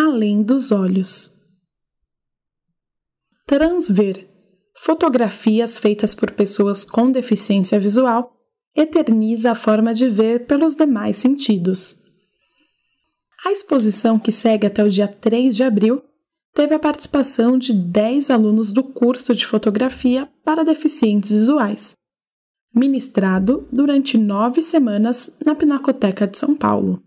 além dos olhos. Transver fotografias feitas por pessoas com deficiência visual eterniza a forma de ver pelos demais sentidos. A exposição, que segue até o dia 3 de abril, teve a participação de 10 alunos do curso de fotografia para deficientes visuais, ministrado durante nove semanas na Pinacoteca de São Paulo.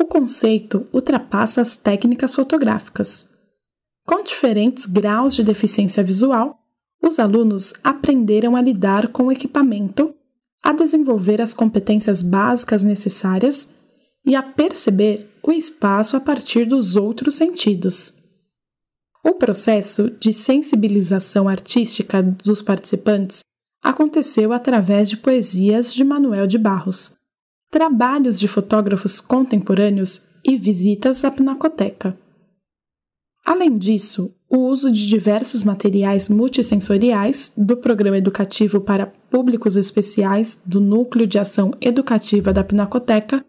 O conceito ultrapassa as técnicas fotográficas. Com diferentes graus de deficiência visual, os alunos aprenderam a lidar com o equipamento, a desenvolver as competências básicas necessárias e a perceber o espaço a partir dos outros sentidos. O processo de sensibilização artística dos participantes aconteceu através de poesias de Manuel de Barros, trabalhos de fotógrafos contemporâneos e visitas à pinacoteca. Além disso, o uso de diversos materiais multissensoriais do programa educativo para públicos especiais do Núcleo de Ação Educativa da Pinacoteca,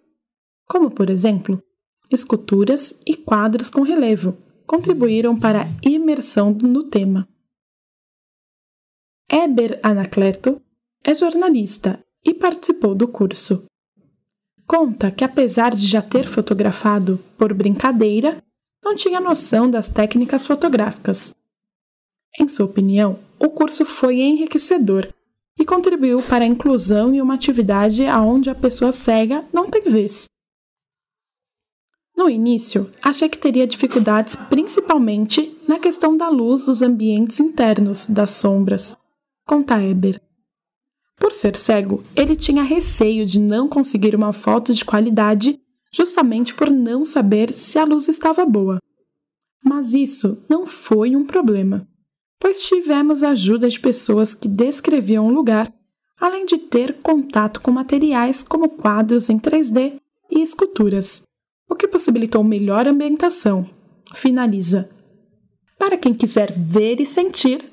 como, por exemplo, esculturas e quadros com relevo, contribuíram para a imersão no tema. Eber Anacleto é jornalista e participou do curso conta que, apesar de já ter fotografado por brincadeira, não tinha noção das técnicas fotográficas. Em sua opinião, o curso foi enriquecedor e contribuiu para a inclusão e uma atividade aonde a pessoa cega não tem vez. No início, achei que teria dificuldades principalmente na questão da luz dos ambientes internos, das sombras, conta Eber. Por ser cego, ele tinha receio de não conseguir uma foto de qualidade justamente por não saber se a luz estava boa. Mas isso não foi um problema, pois tivemos a ajuda de pessoas que descreviam o lugar, além de ter contato com materiais como quadros em 3D e esculturas, o que possibilitou melhor ambientação. Finaliza. Para quem quiser ver e sentir,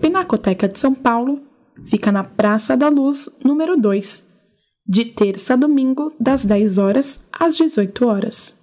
Pinacoteca de São Paulo fica na Praça da Luz, número 2, de terça a domingo, das 10 horas às 18 horas.